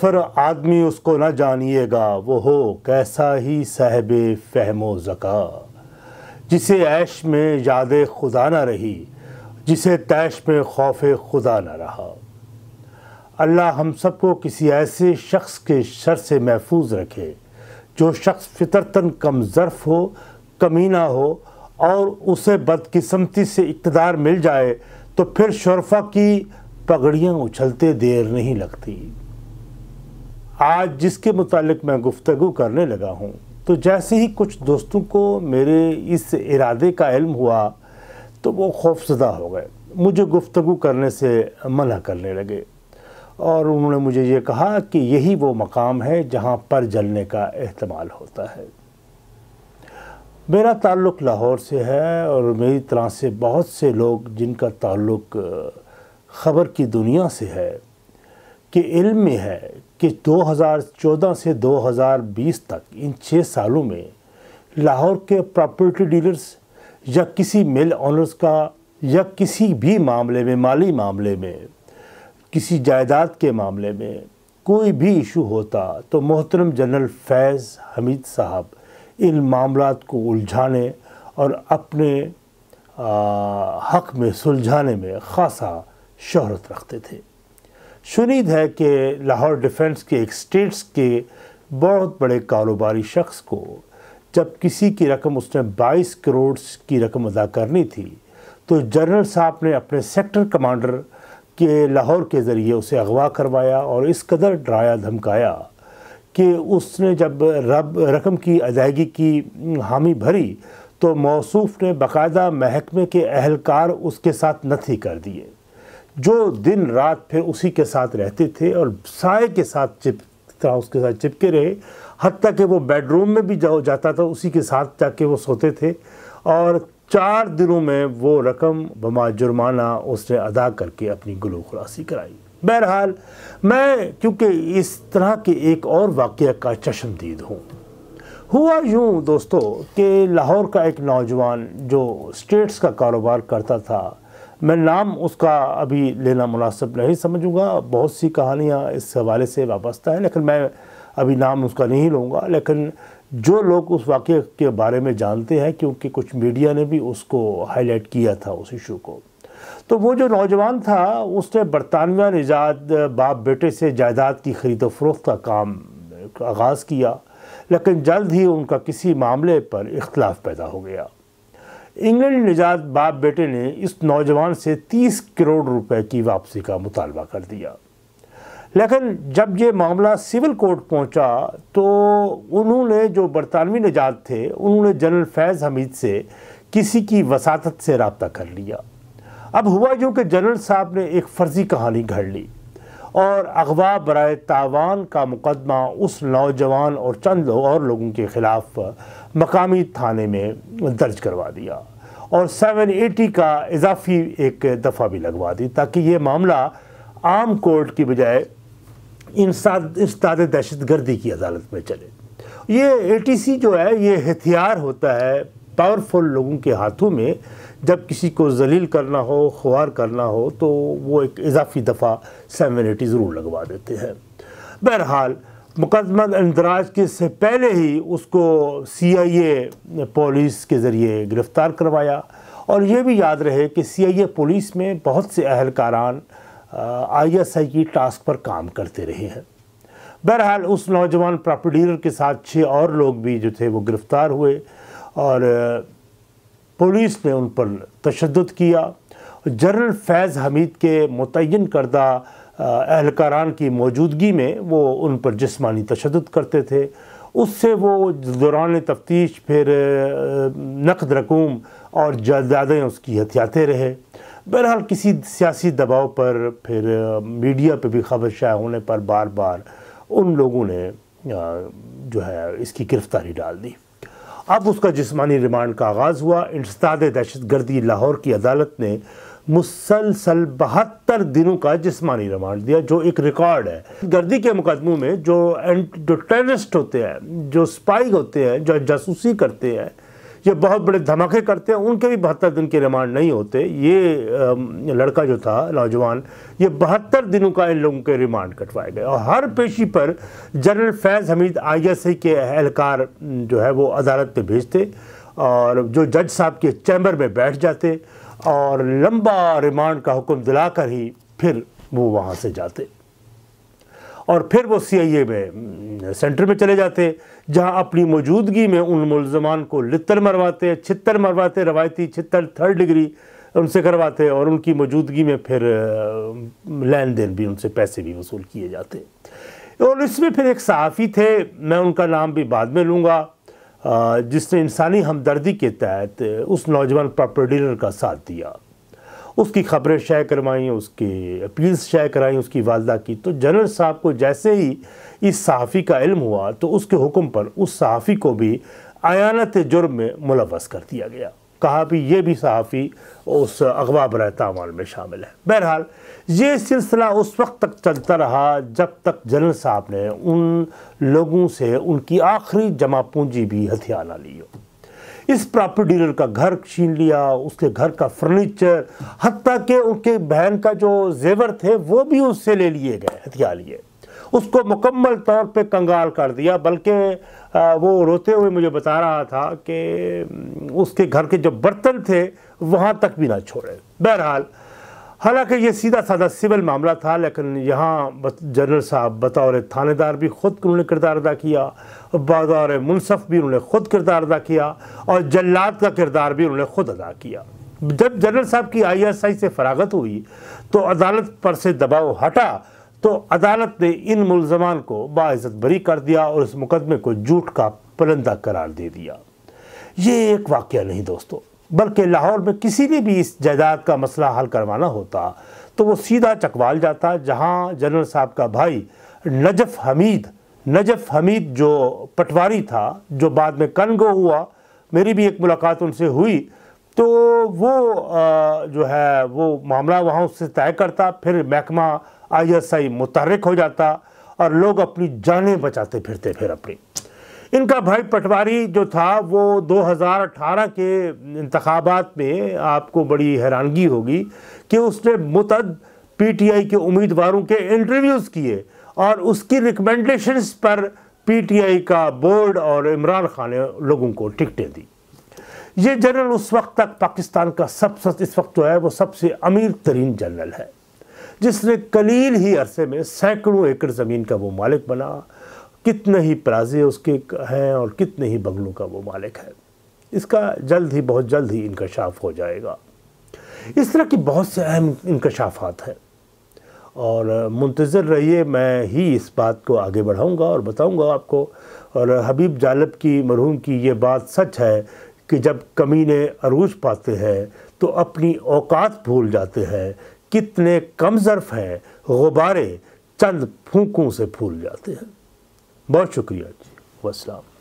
फिर आदमी उसको न जानिएगा वो हो कैसा ही साहब फहमो ज़का जिसे ऐश में याद खुदा न रही जिसे तैश में खौफ खुदा न रहा अल्लाह हम सबको किसी ऐसे शख्स के शर से महफूज रखे जो शख्स फितरतन कम ज़र्फ हो कमीना हो और उसे बदकिस्मती से इकतदार मिल जाए तो फिर शरफा की पगड़ियाँ उछलते देर नहीं लगती आज जिसके मुतालिक मैं गुफ्तु करने लगा हूँ तो जैसे ही कुछ दोस्तों को मेरे इस इरादे का इल्म हुआ तो वो खौफजदा हो गए मुझे गुफ्तु करने से मना करने लगे और उन्होंने मुझे ये कहा कि यही वो मकाम है जहाँ पर जलने का अहतमाल होता है मेरा ताल्लुक़ लाहौर से है और मेरी तरह से बहुत से लोग जिनका ताल्लुक़ ख़बर की दुनिया से है कि इल्म में है कि 2014 से 2020 तक इन छः सालों में लाहौर के प्रॉपर्टी डीलर्स या किसी मिल ऑनर्स का या किसी भी मामले में माली मामले में किसी जायदाद के मामले में कोई भी इशू होता तो मोहतरम जनरल फैज़ हमीद साहब इन मामला को उलझाने और अपने हक में सुलझाने में ख़ासा शहरत रखते थे शुनिद है कि लाहौर डिफेंस के एक स्टेट्स के बहुत बड़े कारोबारी शख्स को जब किसी की रकम उसने 22 करोड़ की रकम अदा करनी थी तो जनरल साहब ने अपने सेक्टर कमांडर के लाहौर के ज़रिए उसे अगवा करवाया और इस कदर डराया धमकाया कि उसने जब रब रकम की अदायगी की हामी भरी तो मौसूफ ने बाकायदा महकमे के अहलकार उसके साथ नथी कर दिए जो दिन रात फिर उसी के साथ रहते थे और साय के साथ चिप तरह उसके साथ चिपके रहे हती कि वो बेडरूम में भी जाओ जाता था उसी के साथ जाके वो सोते थे और चार दिनों में वो रकम बमा जुर्माना उसने अदा करके अपनी गुल खुलासी कराई बहरहाल मैं क्योंकि इस तरह के एक और वाक़ का चशमदीद हूँ हुआ यूँ दोस्तों कि लाहौर का एक नौजवान जो स्टेट्स का कारोबार करता था मैं नाम उसका अभी लेना मुनासिब नहीं समझूंगा बहुत सी कहानियाँ इस हवाले से वाबस्ता हैं लेकिन मैं अभी नाम उसका नहीं लूँगा लेकिन जो लोग उस वाक़े के बारे में जानते हैं क्योंकि कुछ मीडिया ने भी उसको हाईलाइट किया था उस इशू को तो वो जो नौजवान था उसने बरतानवी निजात बाप बेटे से जायदाद की ख़रीद फरोख का काम आगाज़ किया लेकिन जल्द ही उनका किसी मामले पर इख्तलाफ पैदा हो गया इंग्लैंड निजात बाप बेटे ने इस नौजवान से 30 करोड़ रुपए की वापसी का मुतालबा कर दिया लेकिन जब ये मामला सिविल कोर्ट पहुंचा तो उन्होंने जो बरतानवी निजात थे उन्होंने जनरल फैज़ हमीद से किसी की वसात से रबता कर लिया अब हुआ जो कि जनरल साहब ने एक फ़र्जी कहानी घड़ ली और अगवा बर तावान का मुकदमा उस नौजवान और चंद और लोगों के ख़िलाफ़ मकामी थाने में दर्ज करवा दिया और 780 का इजाफी एक दफ़ा भी लगवा दी ताकि ये मामला आम कोर्ट की बजाय इंसाद दहशत गर्दी की अदालत में चले ये ए टी सी जो है ये हथियार होता है पावरफुल लोगों के हाथों में जब किसी को जलील करना हो खुआर करना हो तो वो एक इजाफी दफ़ा सेमिनिटी ज़रूर लगवा देते हैं बहरहाल मुकदमा इंदराज के से पहले ही उसको सी आई ए पुलिस के ज़रिए गिरफ़्तार करवाया और ये भी याद रहे कि सी आई ए पुलिस में बहुत से अहलकारान आई एस आई की टास्क पर काम करते रहे हैं बहरहाल उस नौजवान प्रॉपर्टी डीलर के साथ छः और लोग भी जो थे वो गिरफ़्तार हुए और पुलिस ने उन पर तशद किया जनरल फैज़ हमीद के मुतन करदा अहलकारान की मौजूदगी में वो उन पर जिसमानी तशद करते थे उससे वो दौरान तफ्तीश फिर नकद रकूम और जायदादें उसकी हथियाते रहे बहरहाल किसी सियासी दबाव पर फिर मीडिया पे भी खबर शाया होने पर बार बार उन लोगों ने जो है इसकी गिरफ़्तारी डाल दी अब उसका जिसमानी रिमांड का आगाज़ हुआ इंसदाद दहशत गर्दी लाहौर की अदालत ने मुसलसल बहत्तर दिनों का जिसमानी रिमांड दिया जो एक रिकॉर्ड है गर्दी के मुकदमों में जो जो टेररिस्ट होते हैं जो स्पाइक होते हैं जो जासूसी करते हैं ये बहुत बड़े धमाके करते हैं उनके भी बहत्तर दिन के रिमांड नहीं होते ये लड़का जो था नौजवान ये बहत्तर दिनों का इन लोगों के रिमांड कटवाए गए और हर पेशी पर जनरल फैज़ हमीद आई के एहलकार जो है वो अदालत पर भेजते और जो जज साहब के चैम्बर में बैठ जाते और लंबा रिमांड का हुक्म दिलाकर ही फिर वो वहाँ से जाते और फिर वो सी आई ए में सेंटर में चले जाते जहाँ अपनी मौजूदगी में उन मुलजमान को लितर मरवाते छितर मरवाते रवायती छितर थर्ड डिग्री उनसे करवाते और उनकी मौजूदगी में फिर लेन देन भी उनसे पैसे भी वसूल किए जाते और इसमें फिर एक सहाफ़ी थे मैं उनका नाम भी बाद में लूँगा जिसने इंसानी हमदर्दी के तहत उस नौजवान प्रॉपर्टी डीलर का साथ दिया उसकी खबरें शेयर करवाई उसकी अपील्स शेयर कराई उसकी वालदा की तो जनरल साहब को जैसे ही इस सहाफ़ी का इल्म हुआ तो उसके हुक्म पर उस सहाफ़ी को भी अयानत जुर्म में मुलवस कर दिया गया कहा भी ये भी सहाफ़ी उस अगवा बर तमाल में शामिल है बहरहाल ये सिलसिला उस वक्त तक चलता रहा जब तक जनरल साहब ने उन लोगों से उनकी आखिरी जमा पूंजी भी हथियार ना ली हो इस प्रॉपर्टी डीलर का घर छीन लिया उसके घर का फर्नीचर हती कि उनके बहन का जो जेवर थे वो भी उससे ले लिए गए हथियार लिए उसको मुकम्मल तौर पे कंगाल कर दिया बल्कि वो रोते हुए मुझे बता रहा था कि उसके घर के जो बर्तन थे वहाँ तक भी ना छोड़े बहरहाल हालांकि ये सीधा साधा सिविल मामला था लेकिन यहाँ जनरल साहब बतौर थानेदार भी खुद उन्होंने किरदार अदा किया बतौर मुनसफ़ भी उन्होंने खुद किरदार अदा किया और जल्लाद का किरदार भी उन्होंने खुद अदा किया जब जनरल साहब की आईएसआई से फरागत हुई तो अदालत पर से दबाव हटा तो अदालत ने इन मुलजमान को बाज़त बरी कर दिया और इस मुकदमे को झूठ का पुलंदा करार दे दिया ये एक वाक़ नहीं दोस्तों बल्कि लाहौर में किसी ने भी इस जायदाद का मसला हल करवाना होता तो वो सीधा चकवाल जाता जहाँ जनरल साहब का भाई नजफ़ हमीद नजफ़ हमीद जो पटवारी था जो बाद में कनगो हुआ मेरी भी एक मुलाकात उनसे हुई तो वो आ, जो है वो मामला वहाँ उससे तय करता फिर महकमा आई एस आई मुतरक हो जाता और लोग अपनी जानें बचाते फिरते फिर अपनी इनका भाई पटवारी जो था वो 2018 के इंतबात में आपको बड़ी हैरानगी होगी कि उसने मुतद पीटीआई के उम्मीदवारों के इंटरव्यूज़ किए और उसकी रिकमेंडेशंस पर पीटीआई का बोर्ड और इमरान खान ने लोगों को टिकटें दी ये जनरल उस वक्त तक पाकिस्तान का सबसे इस वक्त जो है वो सबसे अमीर तरीन जनरल है जिसने कलील ही अरसे में सैकड़ों एकड़ ज़मीन का वो मालिक बना कितने ही प्राजे उसके हैं और कितने ही बंगलों का वो मालिक है इसका जल्द ही बहुत जल्द ही इंकशाफ हो जाएगा इस तरह की बहुत से अहम इंकशाफात हैं और मुंतज़र रहिए मैं ही इस बात को आगे बढ़ाऊँगा और बताऊँगा आपको और हबीब जालब की मरहूम की ये बात सच है कि जब कमीने अरूज पाते हैं तो अपनी औकात भूल जाते हैं कितने कमज़रफ हैं गुब्बारे चंद फूकों से फूल जाते हैं बहुत शुक्रिया जी वसलाम